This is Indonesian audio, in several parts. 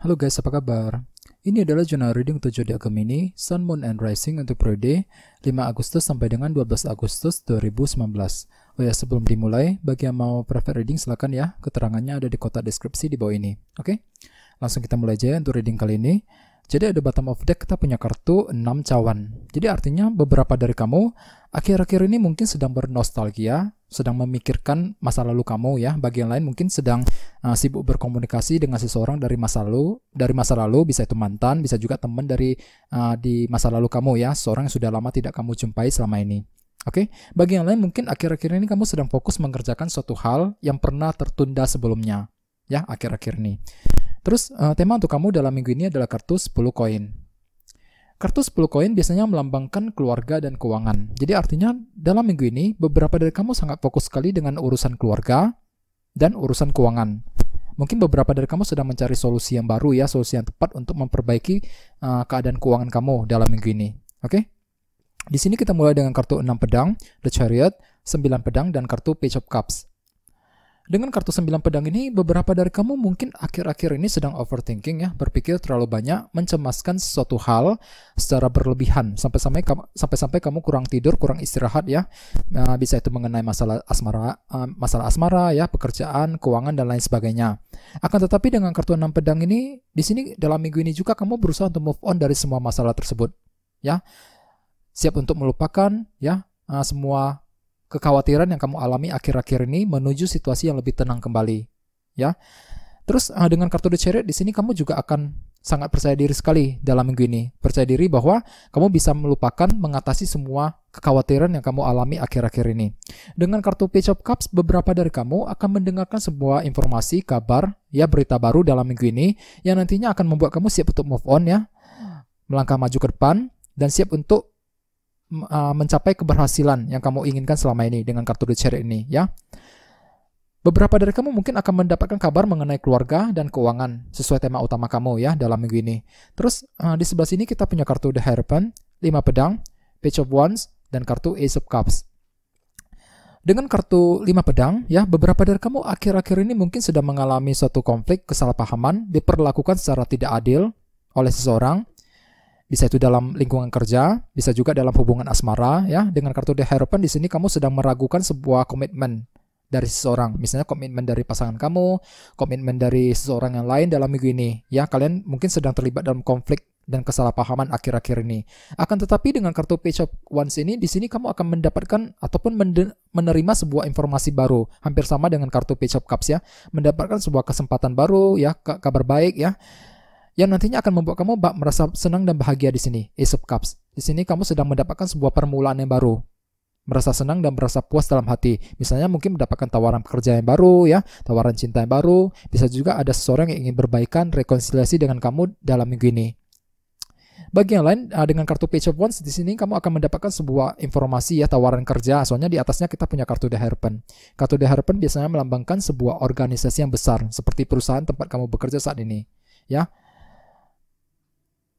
Halo guys, apa kabar? Ini adalah jurnal reading untuk zodiak Gemini, Sun, Moon, and Rising untuk periode 5 Agustus sampai dengan 12 Agustus 2019. Oh ya, sebelum dimulai, bagi yang mau private reading silahkan ya, keterangannya ada di kotak deskripsi di bawah ini. Oke? Okay? Langsung kita mulai aja ya untuk reading kali ini. Jadi ada bottom of deck kita punya kartu 6 cawan. Jadi artinya beberapa dari kamu akhir-akhir ini mungkin sedang bernostalgia, sedang memikirkan masa lalu kamu ya. Bagian lain mungkin sedang uh, sibuk berkomunikasi dengan seseorang dari masa lalu, dari masa lalu bisa itu mantan, bisa juga teman dari uh, di masa lalu kamu ya, seorang yang sudah lama tidak kamu jumpai selama ini. Oke, okay? bagi yang lain mungkin akhir-akhir ini kamu sedang fokus mengerjakan suatu hal yang pernah tertunda sebelumnya ya akhir-akhir ini. Terus uh, tema untuk kamu dalam minggu ini adalah kartu 10 koin. Kartu 10 koin biasanya melambangkan keluarga dan keuangan. Jadi artinya dalam minggu ini beberapa dari kamu sangat fokus sekali dengan urusan keluarga dan urusan keuangan. Mungkin beberapa dari kamu sedang mencari solusi yang baru ya, solusi yang tepat untuk memperbaiki uh, keadaan keuangan kamu dalam minggu ini. Oke? Okay? Di sini kita mulai dengan kartu 6 pedang, The Chariot, 9 pedang dan kartu Page of Cups. Dengan kartu sembilan pedang ini, beberapa dari kamu mungkin akhir-akhir ini sedang overthinking ya, berpikir terlalu banyak, mencemaskan sesuatu hal secara berlebihan, sampai-sampai kamu, sampai-sampai kamu kurang tidur, kurang istirahat ya. Nah, bisa itu mengenai masalah asmara, eh, masalah asmara ya, pekerjaan, keuangan dan lain sebagainya. Akan tetapi dengan kartu enam pedang ini, di sini dalam minggu ini juga kamu berusaha untuk move on dari semua masalah tersebut ya. Siap untuk melupakan ya eh, semua kekhawatiran yang kamu alami akhir-akhir ini menuju situasi yang lebih tenang kembali. Ya. Terus eh, dengan kartu The Chariot di sini kamu juga akan sangat percaya diri sekali dalam minggu ini. Percaya diri bahwa kamu bisa melupakan mengatasi semua kekhawatiran yang kamu alami akhir-akhir ini. Dengan kartu Page of Cups, beberapa dari kamu akan mendengarkan sebuah informasi, kabar, ya berita baru dalam minggu ini yang nantinya akan membuat kamu siap untuk move on ya, melangkah maju ke depan dan siap untuk uh, mencapai keberhasilan yang kamu inginkan selama ini dengan kartu Chariot ini ya. Beberapa dari kamu mungkin akan mendapatkan kabar mengenai keluarga dan keuangan sesuai tema utama kamu ya dalam minggu ini. Terus uh, di sebelah sini kita punya kartu The Hierophant, 5 pedang, Page of Wands, dan kartu Ace of Cups. Dengan kartu 5 pedang, ya, beberapa dari kamu akhir-akhir ini mungkin sudah mengalami suatu konflik kesalahpahaman diperlakukan secara tidak adil oleh seseorang bisa itu dalam lingkungan kerja, bisa juga dalam hubungan asmara ya. Dengan kartu Hierophant di sini kamu sedang meragukan sebuah komitmen dari seseorang. Misalnya komitmen dari pasangan kamu, komitmen dari seseorang yang lain dalam minggu ini. Ya, kalian mungkin sedang terlibat dalam konflik dan kesalahpahaman akhir-akhir ini. Akan tetapi dengan kartu Page of Wands ini, di sini kamu akan mendapatkan ataupun menerima sebuah informasi baru, hampir sama dengan kartu Page of Cups ya, mendapatkan sebuah kesempatan baru ya, kabar baik ya, yang nantinya akan membuat kamu merasa senang dan bahagia di sini, Ace of Cups. Di sini kamu sedang mendapatkan sebuah permulaan yang baru, merasa senang dan merasa puas dalam hati. Misalnya mungkin mendapatkan tawaran pekerjaan yang baru ya, tawaran cinta yang baru, bisa juga ada seseorang yang ingin berbaikan rekonsiliasi dengan kamu dalam minggu ini. Bagi yang lain eh, dengan kartu Page of Wands di sini kamu akan mendapatkan sebuah informasi ya tawaran kerja. Soalnya di atasnya kita punya kartu The Hairpin. Kartu The Hairpin biasanya melambangkan sebuah organisasi yang besar seperti perusahaan tempat kamu bekerja saat ini. Ya,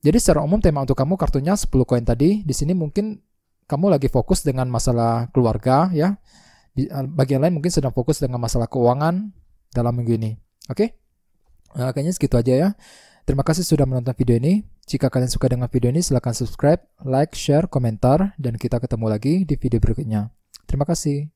jadi secara umum tema untuk kamu kartunya 10 koin tadi. Di sini mungkin kamu lagi fokus dengan masalah keluarga ya. Di eh, bagian lain mungkin sedang fokus dengan masalah keuangan dalam minggu ini. Oke? Okay? Nah, eh, kayaknya segitu aja ya. Terima kasih sudah menonton video ini. Jika kalian suka dengan video ini silahkan subscribe, like, share, komentar dan kita ketemu lagi di video berikutnya. Terima kasih.